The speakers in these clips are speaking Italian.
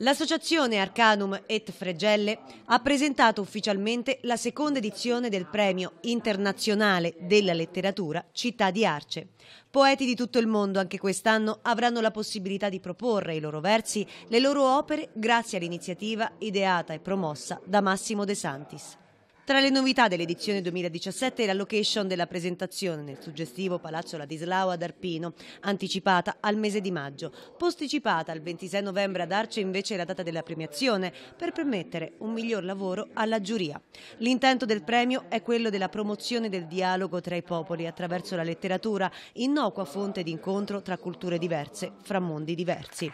L'associazione Arcanum et Fregelle ha presentato ufficialmente la seconda edizione del premio internazionale della letteratura Città di Arce. Poeti di tutto il mondo anche quest'anno avranno la possibilità di proporre i loro versi, le loro opere grazie all'iniziativa ideata e promossa da Massimo De Santis. Tra le novità dell'edizione 2017 è la location della presentazione nel suggestivo Palazzo Ladislao ad Arpino, anticipata al mese di maggio. Posticipata al 26 novembre ad Arce invece la data della premiazione per permettere un miglior lavoro alla giuria. L'intento del premio è quello della promozione del dialogo tra i popoli attraverso la letteratura, innocua fonte di incontro tra culture diverse, fra mondi diversi.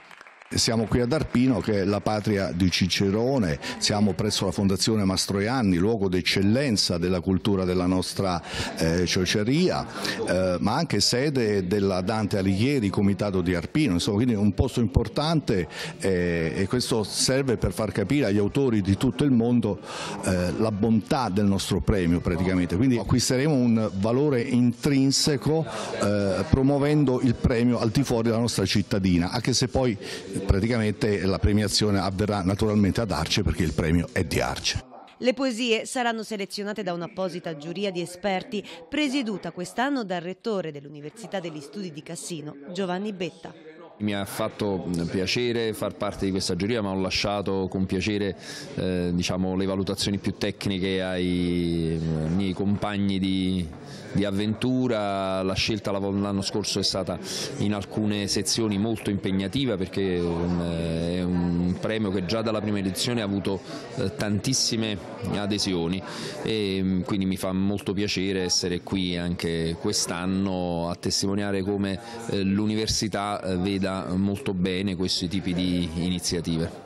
Siamo qui ad Arpino che è la patria di Cicerone, siamo presso la Fondazione Mastroianni, luogo d'eccellenza della cultura della nostra eh, cioceria, eh, ma anche sede della Dante Alighieri, Comitato di Arpino, insomma quindi un posto importante eh, e questo serve per far capire agli autori di tutto il mondo eh, la bontà del nostro premio praticamente, quindi acquisteremo un valore intrinseco eh, promuovendo il premio al di fuori della nostra cittadina, anche se poi praticamente la premiazione avverrà naturalmente ad Arce perché il premio è di Arce. Le poesie saranno selezionate da un'apposita giuria di esperti presieduta quest'anno dal rettore dell'Università degli Studi di Cassino, Giovanni Betta. Mi ha fatto piacere far parte di questa giuria ma ho lasciato con piacere eh, diciamo, le valutazioni più tecniche ai miei compagni di, di avventura, la scelta l'anno scorso è stata in alcune sezioni molto impegnativa perché è un premio che già dalla prima edizione ha avuto eh, tantissime adesioni e mm, quindi mi fa molto piacere essere qui anche quest'anno a testimoniare come eh, l'università eh, veda molto bene questi tipi di iniziative.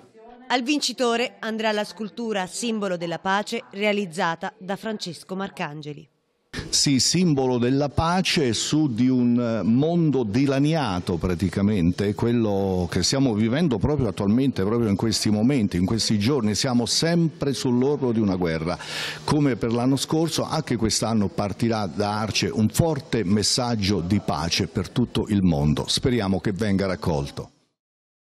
Al vincitore andrà la scultura simbolo della pace realizzata da Francesco Marcangeli sì, simbolo della pace su di un eh, mondo dilaniato praticamente, quello che stiamo vivendo proprio attualmente, proprio in questi momenti, in questi giorni, siamo sempre sull'orlo di una guerra. Come per l'anno scorso, anche quest'anno partirà da Arce un forte messaggio di pace per tutto il mondo. Speriamo che venga raccolto.